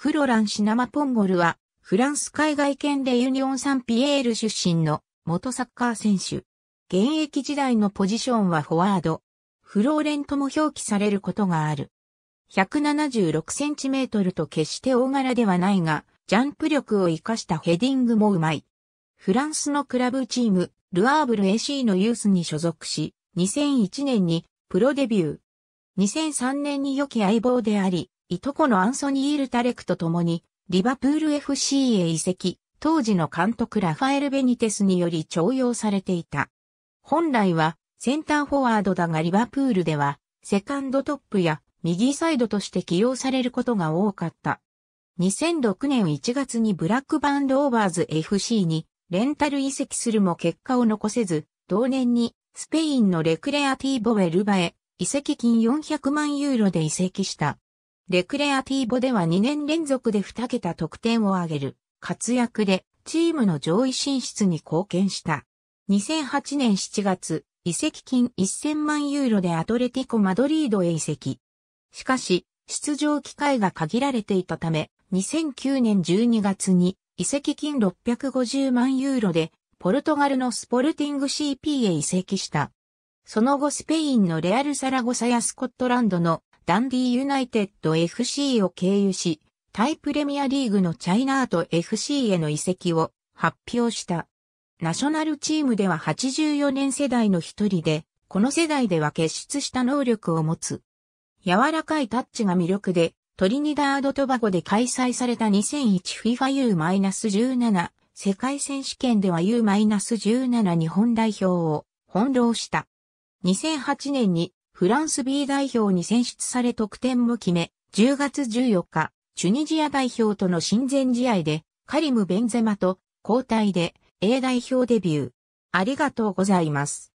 フロラン・シナマ・ポンゴルは、フランス海外圏でユニオン・サン・ピエール出身の元サッカー選手。現役時代のポジションはフォワード。フローレンとも表記されることがある。176センチメートルと決して大柄ではないが、ジャンプ力を活かしたヘディングもうまい。フランスのクラブチーム、ルアーブル AC のユースに所属し、2001年にプロデビュー。2003年に良き相棒であり、いとこのアンソニー・イルタレクと共に、リバプール FC へ移籍、当時の監督ラファエル・ベニテスにより徴用されていた。本来は、センターフォワードだがリバプールでは、セカンドトップや右サイドとして起用されることが多かった。2006年1月にブラックバンドオーバーズ FC にレンタル移籍するも結果を残せず、同年にスペインのレクレアティーボウェルバへ移籍金400万ユーロで移籍した。レクレアティーボでは2年連続で2桁得点を挙げる活躍でチームの上位進出に貢献した。2008年7月、移籍金1000万ユーロでアトレティコ・マドリードへ移籍。しかし、出場機会が限られていたため、2009年12月に移籍金650万ユーロでポルトガルのスポルティング CP へ移籍した。その後スペインのレアル・サラゴサやスコットランドのダンディユナイテッド FC を経由し、タイプレミアリーグのチャイナート FC への移籍を発表した。ナショナルチームでは84年世代の一人で、この世代では結出した能力を持つ。柔らかいタッチが魅力で、トリニダード・トバゴで開催された 2001FIFA U-17 世界選手権では U-17 日本代表を翻弄した。2008年にフランス B 代表に選出され得点も決め、10月14日、チュニジア代表との親善試合で、カリム・ベンゼマと交代で A 代表デビュー。ありがとうございます。